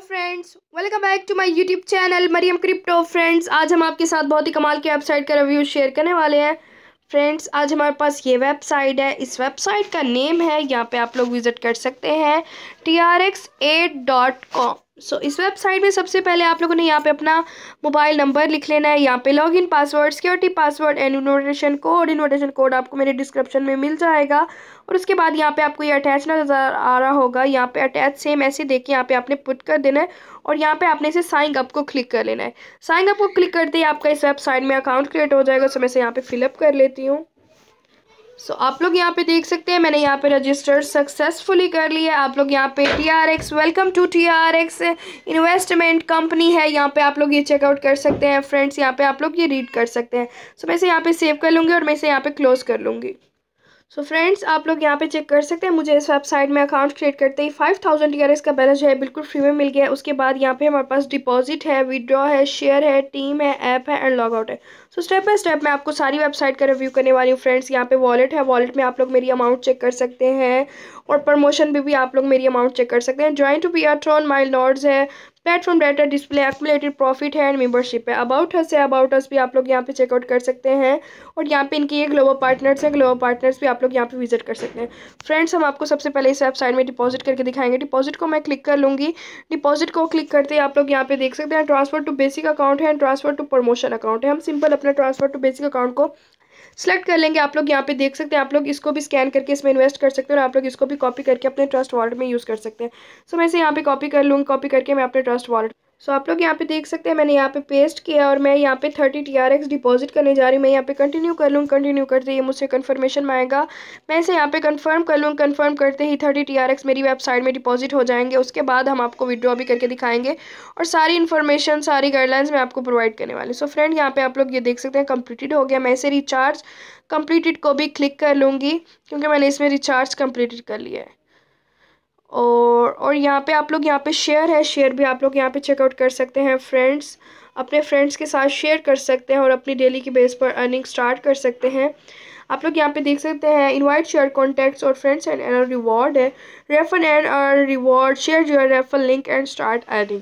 friends welcome back to my YouTube channel Mariam crypto friends आज हम आपके साथ बहुत ही कमाल की वेबसाइट का रिव्यू शेयर करने वाले हैं फ्रेंड्स आज हमारे पास ये वेबसाइट है इस वेबसाइट का नेम है यहाँ पे आप लोग विज़िट कर सकते हैं T R X dot com so so, इस वेबसाइट में सबसे पहले आप लोगों ने यहाँ पे अपना मोबाइल नंबर लिख लेना है यहाँ पे login password security password and invitation code invitation code आपको मेरे डिस्क्रिप्शन में मिल जाएगा और उसके बाद यहाँ पे आपको ये अटैच नज़र आ रहा होगा यहाँ पे अटैच सेम ऐसे देखिए यहाँ पे आपने पुट कर देना है और यहाँ पे आपने इसे साइन अप को क्लिक कर लेना है साइन अप को क्लिक करते ही आपका इस वेबसाइट में अकाउंट क्रिएट हो जाएगा सो मैं यहाँ पे फिलअप कर लेती हूँ सो so, आप लोग यहाँ पे देख सकते हैं मैंने यहाँ पे रजिस्टर सक्सेसफुली कर लिया आप लोग यहाँ पे T R X welcome to T R X investment company है यहाँ पे आप लोग ये चेकआउट कर सकते हैं फ्रेंड्स यहाँ पे आप लोग ये रीड कर सकते हैं सो so, मैं इसे यहाँ पे सेव कर लूँगी और मैं इसे यहाँ पे क्लोज कर लूँगी सो so फ्रेंड्स आप लोग यहाँ पे चेक कर सकते हैं मुझे इस वेबसाइट में अकाउंट क्रिएट करते ही फाइव थाउजेंड ईयर का बैलेंस जो है बिल्कुल फ्री में मिल गया उसके बाद यहाँ पे हमारे पास डिपॉजिट है विड्रॉ है शेयर है टीम है ऐप है एंड लॉग आउट है सो स्टेप बाय स्टेप मैं आपको सारी वेबसाइट का रिव्यू करने वाली हूँ फ्रेंड्स यहाँ पे वॉलेट है वॉलेट में आप लोग मेरी अमाउंट चेक कर सकते हैं और प्रमोशन भी, भी आप लोग मेरी अमाउंट चेक कर सकते हैं join to B R Tron mile नॉर्ड्स है platform data display accumulated profit है एंड मेंबरशिप है अबाउट हस है अबाउट हस भी आप लोग यहाँ पे चेकआउट कर सकते हैं और यहाँ पे इनकी ये ग्लोबल पार्टनर्स हैं ग्लोबल पार्टनर्स भी आप लोग यहाँ पे विजिट कर सकते हैं फ्रेंड्स हम आपको सबसे पहले इस वेबसाइट में डिपॉजिट करके दिखाएंगे डिपॉजिट को मैं क्लिक कर लूँगी डिपॉजिट को क्लिक करते ही आप लोग यहाँ पे देख सकते हैं ट्रांसफर टू बेसिक अकाउंट है and transfer to promotion account है हम सिंपल अपना ट्रांसफर टू बेसिक अकाउंट को सेलेक्ट कर लेंगे आप लोग यहाँ पे देख सकते हैं आप लोग इसको भी स्कैन करके इसमें इन्वेस्ट कर सकते हैं और आप लोग इसको भी कॉपी करके अपने ट्रस्ट वॉलेट में यूज़ कर सकते हैं सो so, मैं इसे यहाँ पे कॉपी कर लूँगी कॉपी करके मैं अपने ट्रस्ट वॉलेट सो आप लोग यहाँ पे देख सकते हैं मैंने यहाँ पे पेस्ट किया और मैं यहाँ पे thirty T R X deposit करने जा रही हूँ मैं यहाँ पे कंटिन्यू कर लूँ कंटिन्यू करते ही मुझसे कन्फर्मेशन में आएगा मैं इसे यहाँ पे कंफर्म कर लूँ कंफर्म करते ही थर्टी टी आर एक्स मेरी वेबसाइट में डिपॉजिट हो जाएंगे उसके बाद हम आपको विड्रॉ भी करके दिखाएंगे और सारी इन्फॉर्मेशन सारी गाइडलाइंस मैं आपको प्रोवाइड करने वाली सो फ्रेंड यहाँ पर आप लोग ये देख सकते हैं कम्प्लीटेड हो गया मैं इसे रिचार्ज कम्प्लीटेड को भी क्लिक कर लूँगी क्योंकि मैंने इसमें रिचार्ज कम्प्लीटेड कर लिया है और और यहाँ पे आप लोग यहाँ पे शेयर है शेयर भी आप लोग यहाँ पे चेकआउट कर सकते हैं फ्रेंड्स अपने फ्रेंड्स के साथ शेयर कर सकते हैं और अपनी डेली की बेस पर अर्निंग स्टार्ट कर सकते हैं आप लोग यहाँ पे देख सकते हैं इनवाइट शेयर कॉन्टैक्ट्स और फ्रेंड्स एंड एन रिवॉर्ड है रेफर एंड रिवॉर्ड शेयर जो है refer link and start earning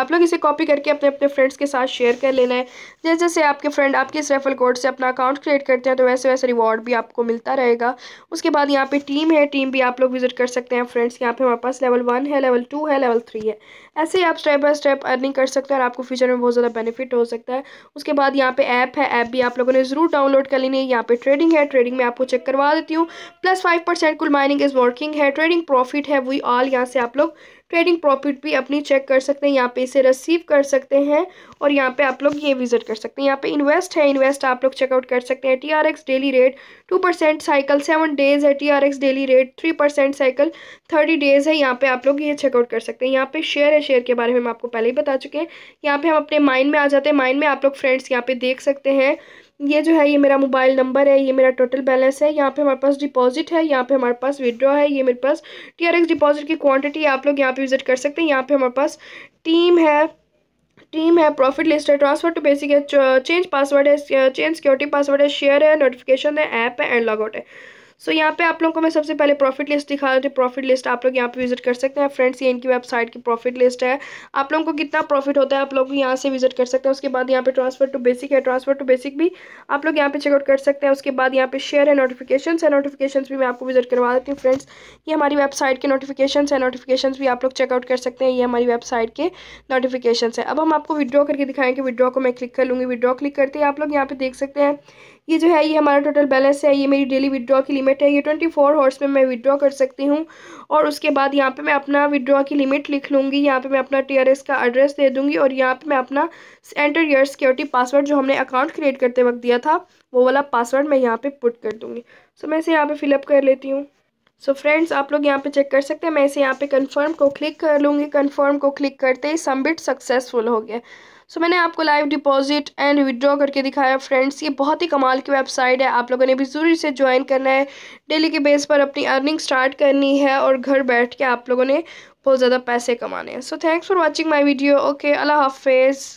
आप लोग इसे कॉपी करके अपने अपने फ्रेंड्स के साथ शेयर कर लेना है जैसे जैसे आपके फ्रेंड आपके इस रेफल कोड से अपना अकाउंट क्रिएट करते हैं तो वैसे वैसे रिवॉर्ड भी आपको मिलता रहेगा उसके बाद यहाँ पे टीम है टीम भी आप लोग विजिट कर सकते हैं फ्रेंड्स यहाँ पे हमारे पास लेवल वन है लेवल टू है लेवल थ्री है ऐसे ही आप स्टेप बाय स्टेप अर्निंग कर सकते हैं और आपको फ्यूचर में बहुत ज़्यादा बेनिफिट हो सकता है उसके बाद यहाँ पे ऐप है ऐप भी आप लोगों ने ज़रूर डाउनलोड कर लेनी है यहाँ पे ट्रेडिंग है ट्रेडिंग में आपको चेक करवा देती हूँ प्लस फाइव परसेंट कुल माइनिंग इज़ वर्किंग है ट्रेडिंग प्रॉफिट है वी ऑल यहाँ से आप लोग ट्रेडिंग प्रॉफिट भी अपनी चेक कर सकते हैं यहाँ पे इसे रिसीव कर सकते हैं और यहाँ पे आप लोग ये विजिट कर सकते हैं यहाँ पे इन्वेस्ट है इन्वेस्ट आप लोग चेकआउट कर सकते हैं T R X daily rate two percent cycle seven days है T R X daily rate three percent cycle thirty days है यहाँ पे आप लोग ये चेकआउट कर सकते हैं यहाँ पे शेयर है शेयर के बारे में हम आपको पहले ही बता चुके हैं यहाँ पे हम अपने माइंड में आ जाते हैं माइंड में आप लोग फ्रेंड्स यहाँ पे देख सकते हैं ये जो है ये मेरा मोबाइल नंबर है ये मेरा टोटल बैलेंस है यहाँ पे हमारे पास डिपॉजिट है यहाँ पे हमारे पास विड्रॉ है ये मेरे पास टीआरएक्स डिपॉजिट की क्वांटिटी आप लोग यहाँ पे विजिट कर सकते हैं यहाँ पे हमारे पास टीम है टीम है प्रॉफिट लिस्ट है ट्रांसफर टू बेसिक है चेंज पासवर्ड है चेंज सिक्योरिटी पासवर्ड है शेयर है नोटिफिकेशन है ऐप है एंड लॉगआउट है सो यहाँ पे आप लोगों को मैं सबसे पहले प्रॉफिट लिस्ट दिखा देती हूँ प्रॉफिट तो लिस्ट आप लोग यहाँ पे विजिट कर सकते हैं फ्रेंड्स ये इनकी वेबसाइट की प्रॉफिट लिस्ट है आप लोगों को कितना प्रॉफिट होता है आप लोग यहाँ से विजिट कर सकते हैं उसके बाद यहाँ पे ट्रांसफर टू बेसिक है ट्रांसफर टू बेसिक भी आप लोग यहाँ पे चेकआउट कर सकते हैं उसके बाद यहाँ पे शेयर है नोटिफिकेशन है नोटिफिकेशन भी मैं आपको विजिट करवा देती हूँ फ्रेंड्स ये हमारी वेबसाइट के नोटिफिकेशन है नोटिफिकेशन भी आप लोग चेकआउट कर सकते हैं ये हमारी वेबसाइट के नोटिफिकेशन है अब हम आपको विड्रॉ करके दिखाएंगे विड्रॉ को मैं क्लिक कर लूँगी विड्रॉ क्लिक करते हैं आप लोग यहाँ पे देख सकते हैं ये जो है ये हमारा टोटल बैलेंस है ये मेरी डेली विदड्रॉ की लिमिट है ये ट्वेंटी फोर हॉर्स में मैं विदड्रॉ कर सकती हूँ और उसके बाद यहाँ पे मैं अपना विदड्रॉ की लिमिट लिख लूँगी यहाँ पे मैं अपना टी का एड्रेस दे दूँगी और यहाँ पे मैं अपना एंटर ईयर सिक्योरिटी पासवर्ड जो हमने अकाउंट क्रिएट करते वक्त दिया था वो वाला पासवर्ड मैं यहाँ पर पुट कर दूँगी सो so, मैं इसे यहाँ पर फिलअप कर लेती हूँ सो so फ्रेंड्स आप लोग यहाँ पे चेक कर सकते हैं मैं इसे यहाँ पे कंफर्म को क्लिक कर लूँगी कंफर्म को क्लिक करते ही सबमिट सक्सेसफुल हो गया सो मैंने आपको लाइव डिपॉजिट एंड विड्रॉ करके दिखाया फ्रेंड्स ये बहुत ही कमाल की वेबसाइट है आप लोगों ने भी जरूरी से ज्वाइन करना है डेली के बेस पर अपनी अर्निंग स्टार्ट करनी है और घर बैठ के आप लोगों ने बहुत ज़्यादा पैसे कमाने हैं so thanks for watching my video okay अल्लाह हाफिज़